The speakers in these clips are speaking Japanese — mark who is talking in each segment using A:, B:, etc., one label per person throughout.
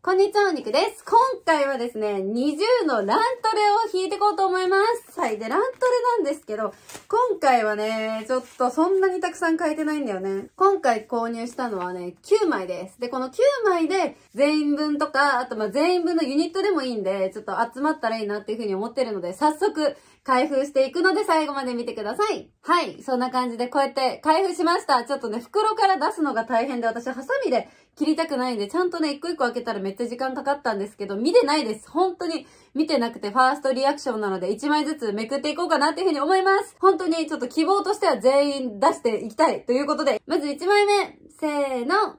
A: こんにちは、お肉です。今回はですね、20のラントレを弾いていこうと思います。はい。で、ラントレなんですけど、今回はね、ちょっとそんなにたくさん買えてないんだよね。今回購入したのはね、9枚です。で、この9枚で、全員分とか、あとまあ全員分のユニットでもいいんで、ちょっと集まったらいいなっていうふうに思ってるので、早速、開封していくので最後まで見てください。はい。そんな感じでこうやって開封しました。ちょっとね、袋から出すのが大変で、私はハサミで切りたくないんで、ちゃんとね、一個一個開けたらめっちゃ時間かかったんですけど、見てないです。本当に見てなくて、ファーストリアクションなので、1枚ずつめくっていこうかなっていうふうに思います。本当にちょっと希望としては全員出していきたいということで、まず1枚目、せーの。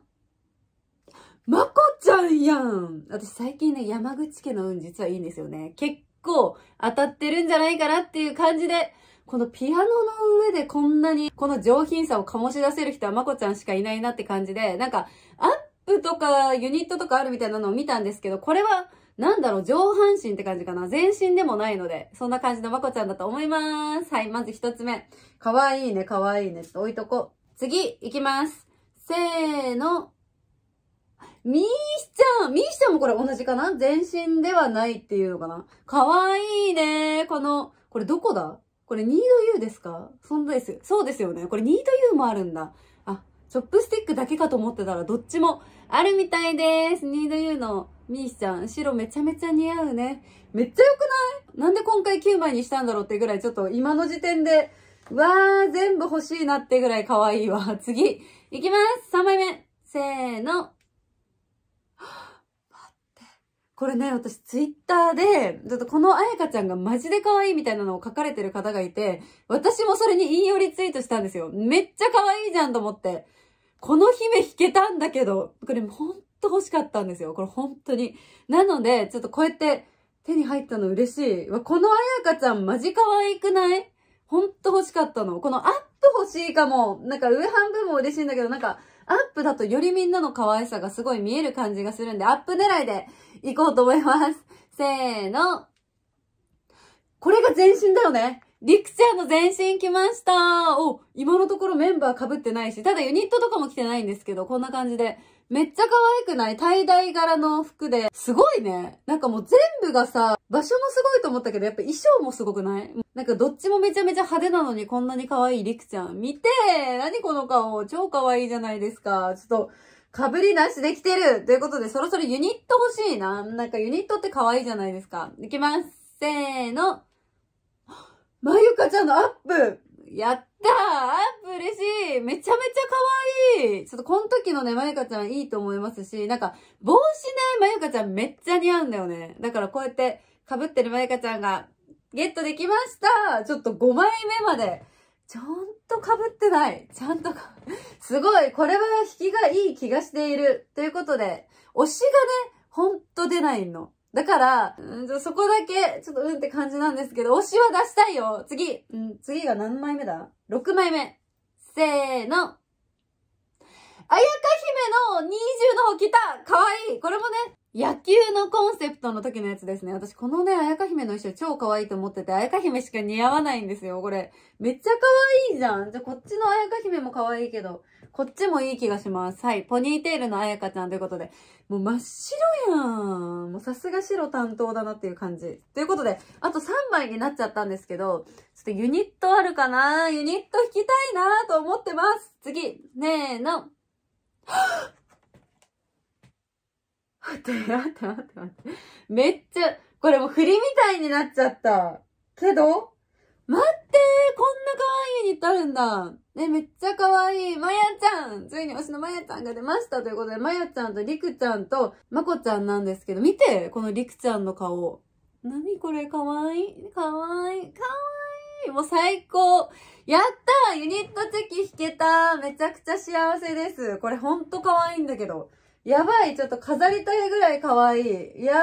A: まこちゃんやん私最近ね、山口家の運実はいいんですよね。結構当たってるんじゃないかなっていう感じで、このピアノの上でこんなにこの上品さを醸し出せる人はまこちゃんしかいないなって感じで、なんか、アップとかユニットとかあるみたいなのを見たんですけど、これは、なんだろう、上半身って感じかな。全身でもないので、そんな感じのまこちゃんだと思います。はい、まず一つ目。かわいいね、かわいいね。ちょっと置いとこう。次、いきます。せーの。みーしちゃんみーしちゃんもこれ同じかな全身ではないっていうのかなかわいいね。この、これどこだこれニードユーですかそんなです。そうですよね。これニードユー u もあるんだ。あ、チョップスティックだけかと思ってたらどっちもあるみたいです。ニードユーのミーちゃん、白めちゃめちゃ似合うね。めっちゃ良くないなんで今回9枚にしたんだろうってぐらい、ちょっと今の時点で、わー、全部欲しいなってぐらい可愛いわ。次、いきます !3 枚目せーのこれね、私ツイッターで、ちょっとこのあやかちゃんがマジで可愛いみたいなのを書かれてる方がいて、私もそれに引用リツイートしたんですよ。めっちゃ可愛いじゃんと思って。この姫弾けたんだけど、これほんと欲しかったんですよ。これ本当に。なので、ちょっとこうやって手に入ったの嬉しい。このあやかちゃんマジ可愛くないほんと欲しかったの。このアップ欲しいかも。なんか上半分も嬉しいんだけど、なんか、アップだとよりみんなの可愛さがすごい見える感じがするんで、アップ狙いで行こうと思います。せーの。これが全身だよね。リクちゃんの全身来ましたお、今のところメンバー被ってないし、ただユニットとかも来てないんですけど、こんな感じでめっちゃ可愛くない滞在柄の服で。すごいね。なんかもう全部がさ、場所もすごいと思ったけど、やっぱ衣装もすごくないなんかどっちもめちゃめちゃ派手なのにこんなに可愛いりくちゃん。見て何この顔超可愛いじゃないですか。ちょっと、かぶりなしできてるということで、そろそろユニット欲しいな。なんかユニットって可愛いじゃないですか。いきます。せーの。まゆかちゃんのアップやったー嬉しいめちゃめちゃ可愛いちょっとこの時のね、まゆかちゃんいいと思いますし、なんか、帽子ね、まゆかちゃんめっちゃ似合うんだよね。だからこうやって被ってるまゆかちゃんが、ゲットできましたちょっと5枚目まで、ちゃんと被ってない。ちゃんとか、すごいこれは引きがいい気がしている。ということで、推しがね、ほんと出ないの。だから、うん、そこだけ、ちょっとうんって感じなんですけど、推しは出したいよ次うん、次が何枚目だ ?6 枚目せーのあやか姫の20の方来たかわいいこれもね、野球のコンセプトの時のやつですね。私このね、あやか姫の衣装超可愛いと思ってて、あやか姫しか似合わないんですよ、これ。めっちゃ可愛いじゃん。じゃ、こっちのあやか姫も可愛いけど。こっちもいい気がします。はい。ポニーテールのあやかちゃんということで。もう真っ白やん。もうさすが白担当だなっていう感じ。ということで、あと3枚になっちゃったんですけど、ちょっとユニットあるかなユニット引きたいなと思ってます。次、ねーの。待って、待って、待って、待って。めっちゃ、これもう振りみたいになっちゃった。けど、待ってこんな可愛いユニットあるんだね、めっちゃ可愛いまやちゃんついに推しのまやちゃんが出ましたということで、まやちゃんとりくちゃんとまこちゃんなんですけど、見てこのりくちゃんの顔。なにこれ可愛い可愛い可愛いもう最高やったユニットチェキ弾けためちゃくちゃ幸せですこれほんと可愛いんだけど。やばい、ちょっと飾りたいぐらい可愛い。いや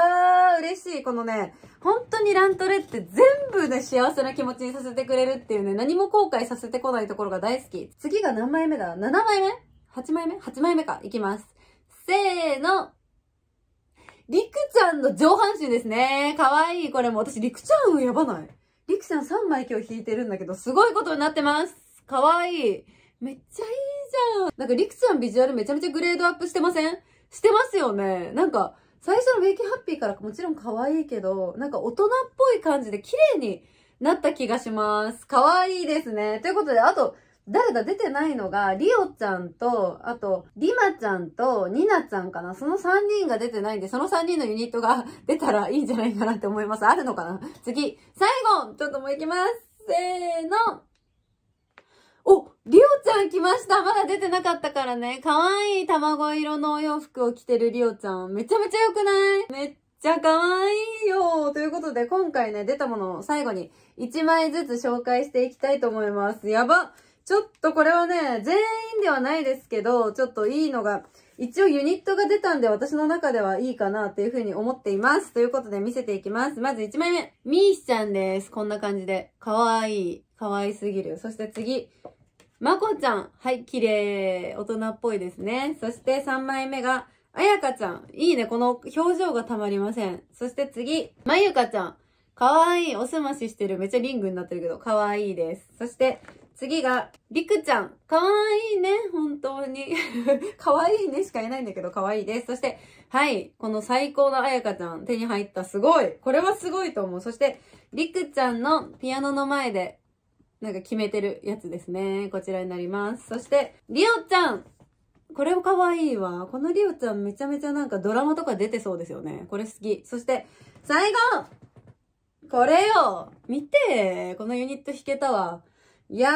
A: ー、嬉しい。このね、本当にラントレって全部部ね、幸せな気持ちにさせてくれるっていうね、何も後悔させてこないところが大好き。次が何枚目だ ?7 枚目 ?8 枚目 ?8 枚目か。いきます。せーの。りくちゃんの上半身ですね。かわいい。これも私、りくちゃんやばない。りくちゃん3枚今日引いてるんだけど、すごいことになってます。かわいい。めっちゃいいじゃん。なんかりくちゃんビジュアルめちゃめちゃグレードアップしてませんしてますよね。なんか、最初のベイキンハッピーからもちろん可愛いけど、なんか大人っぽい感じで綺麗になった気がします。可愛いですね。ということで、あと、誰が出てないのが、リオちゃんと、あと、リマちゃんと、ニナちゃんかな。その3人が出てないんで、その3人のユニットが 出たらいいんじゃないかなって思います。あるのかな次、最後ちょっともう行きます。せーのお、りおちゃん来ましたまだ出てなかったからね。かわいい卵色のお洋服を着てるりおちゃん。めちゃめちゃ良くないめっちゃかわいいよということで、今回ね、出たものを最後に1枚ずつ紹介していきたいと思います。やばちょっとこれはね、全員ではないですけど、ちょっといいのが、一応ユニットが出たんで私の中ではいいかなっていうふうに思っています。ということで見せていきます。まず1枚目、みーしちゃんです。こんな感じで。かわいい。かわいすぎる。そして次、まこちゃん。はい、綺麗。大人っぽいですね。そして3枚目が、あやかちゃん。いいね。この表情がたまりません。そして次、まゆかちゃん。かわいい。おすまししてる。めっちゃリングになってるけど、かわいいです。そして、次が、りくちゃん。かわいいね。本当に。かわいいねしかいないんだけど、かわいいです。そして、はい。この最高のあやかちゃん。手に入った。すごい。これはすごいと思う。そして、りくちゃんのピアノの前で、なんか決めてるやつですね。こちらになります。そして、リオちゃんこれも可愛いわ。このリオちゃんめちゃめちゃなんかドラマとか出てそうですよね。これ好き。そして、最後これよ見てこのユニット弾けたわ。いや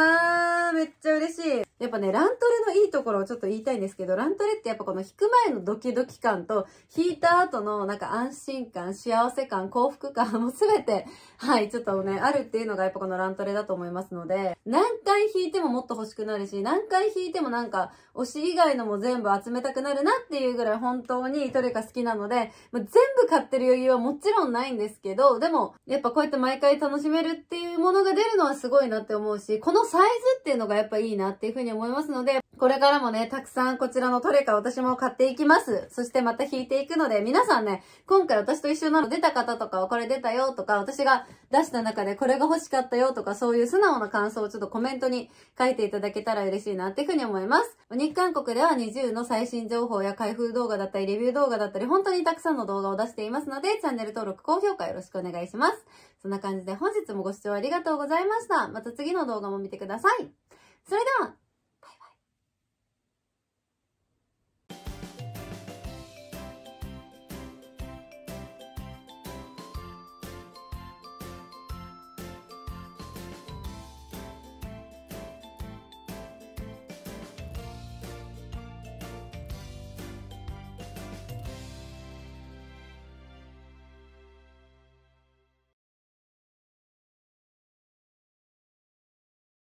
A: ー、めっちゃ嬉しい。やっぱね、ラントレのいいところをちょっと言いたいんですけど、ラントレってやっぱこの弾く前のドキドキ感と、弾いた後のなんか安心感、幸せ感、幸福感もすべて、はい、ちょっとね、あるっていうのがやっぱこのラントレだと思いますので、何回弾いてももっと欲しくなるし、何回弾いてもなんか、推し以外のも全部集めたくなるなっていうぐらい本当にどれか好きなので、まあ、全部買ってる余裕はもちろんないんですけど、でも、やっぱこうやって毎回楽しめるっていうものが出るのはすごいなって思うし、このサイズっていうのがやっぱいいなっていうふうに思いますので、これからもね、たくさんこちらのトレカ私も買っていきます。そしてまた引いていくので、皆さんね、今回私と一緒なの出た方とかはこれ出たよとか、私が出した中でこれが欲しかったよとか、そういう素直な感想をちょっとコメントに書いていただけたら嬉しいなっていうふうに思います。日韓国では20の最新情報や開封動画だったり、レビュー動画だったり、本当にたくさんの動画を出していますので、チャンネル登録、高評価よろしくお願いします。そんな感じで本日もご視聴ありがとうございました。また次の動画も見てください。それでは、